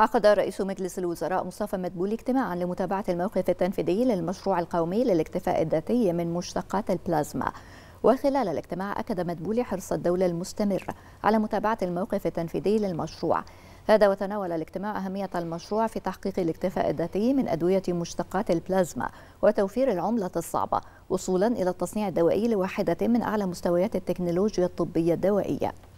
عقد رئيس مجلس الوزراء مصطفى مدبولي اجتماعا لمتابعة الموقف التنفيذي للمشروع القومي للاكتفاء الذاتي من مشتقات البلازما وخلال الاجتماع أكد مدبولي حرص الدولة المستمر على متابعة الموقف التنفيذي للمشروع هذا وتناول الاجتماع أهمية المشروع في تحقيق الاكتفاء الذاتي من أدوية مشتقات البلازما وتوفير العملة الصعبة وصولا إلى التصنيع الدوائي لواحدة من أعلى مستويات التكنولوجيا الطبية الدوائية